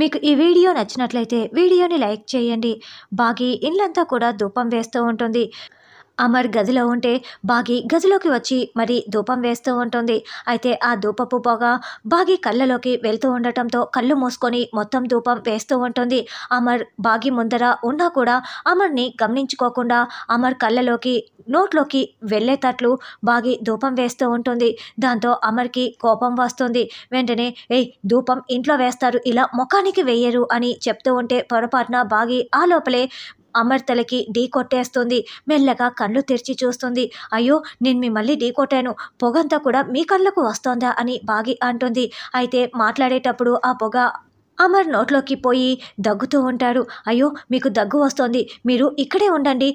మీకు ఈ వీడియో నచ్చినట్లయితే వీడియోని లైక్ చేయండి బాగీ ఇండ్లంతా కూడా ధూపం వేస్తూ ఉంటుంది అమర్ గదిలో ఉంటే బాగి గదిలోకి వచ్చి మరి ధూపం వేస్తూ ఉంటుంది అయితే ఆ ధూపపు పొగ బాగి కళ్ళలోకి వెళ్తూ ఉండటంతో కళ్ళు మూసుకొని మొత్తం ధూపం వేస్తూ ఉంటుంది అమర్ బాగి ముందర ఉన్నా కూడా అమర్ని గమనించుకోకుండా అమర్ కళ్ళలోకి నోట్లోకి వెళ్ళేటట్లు బాగి ధూపం వేస్తూ ఉంటుంది దాంతో అమర్కి కోపం వస్తుంది వెంటనే ఏ ధూపం ఇంట్లో వేస్తారు ఇలా ముఖానికి వేయరు అని చెప్తూ ఉంటే పొరపాటున బాగి ఆ లోపలే అమర్తలకి ఢీ కొట్టేస్తుంది మెల్లగా కళ్ళు తెరిచి చూస్తుంది అయ్యో నేను మిమ్మల్ని ఢీ కొట్టాను పొగంతా కూడా మీ కళ్ళకు వస్తోందా అని బాగి అంటుంది అయితే మాట్లాడేటప్పుడు ఆ పొగ అమర్ నోట్లోకి పోయి దగ్గుతూ ఉంటాడు అయ్యో మీకు దగ్గు వస్తోంది మీరు ఇక్కడే ఉండండి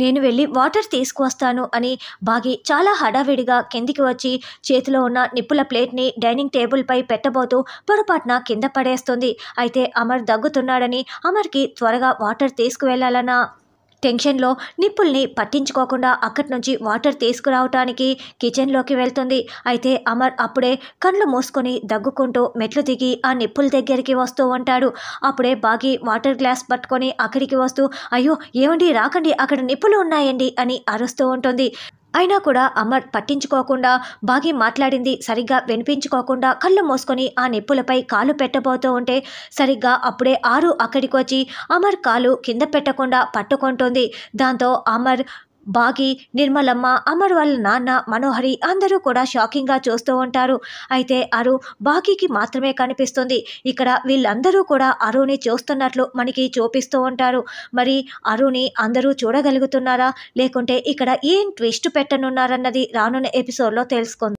నేను వెళ్ళి వాటర్ తీసుకువస్తాను అని బాగి చాలా హడావిడిగా కిందికి వచ్చి చేతిలో ఉన్న నిప్పుల ప్లేట్ని డైనింగ్ టేబుల్పై పెట్టబోతూ పొరపాటున కింద పడేస్తుంది అయితే అమర్ దగ్గుతున్నాడని అమర్కి త్వరగా వాటర్ తీసుకువెళ్ళాలన్న టెన్షన్లో నిప్పుల్ని పట్టించుకోకుండా అక్కడి నుంచి వాటర్ తీసుకురావటానికి కిచెన్లోకి వెళ్తుంది అయితే అమర్ అప్పుడే కళ్ళు మూసుకొని దగ్గుకుంటూ మెట్లు దిగి ఆ నిప్పుల దగ్గరికి వస్తూ ఉంటాడు అప్పుడే బాగి వాటర్ గ్లాస్ పట్టుకొని అక్కడికి వస్తూ అయ్యో ఏమండి రాకండి అక్కడ నిప్పులు ఉన్నాయండి అని అరుస్తూ ఉంటుంది అయినా కూడా అమర్ పట్టించుకోకుండా బాగి మాట్లాడింది సరిగ్గా వినిపించుకోకుండా కళ్ళు మోసుకొని ఆ నిప్పులపై కాలు పెట్టబోతూ ఉంటే సరిగ్గా అప్పుడే ఆరు అక్కడికి వచ్చి అమర్ కాలు కింద పెట్టకుండా పట్టుకుంటుంది దాంతో అమర్ బాగి నిర్మలమ్మ అమర్ వాళ్ళ నాన్న మనోహరి అందరూ కూడా షాకింగ్గా చూస్తూ ఉంటారు అయితే అరు బాకీకి మాత్రమే కనిపిస్తుంది ఇక్కడ వీళ్ళందరూ కూడా అరుణి చూస్తున్నట్లు మనకి చూపిస్తూ ఉంటారు మరి అరుణి అందరూ చూడగలుగుతున్నారా లేకుంటే ఇక్కడ ఏం ట్విస్ట్ పెట్టనున్నారన్నది రానున్న ఎపిసోడ్లో తెలుసుకుంది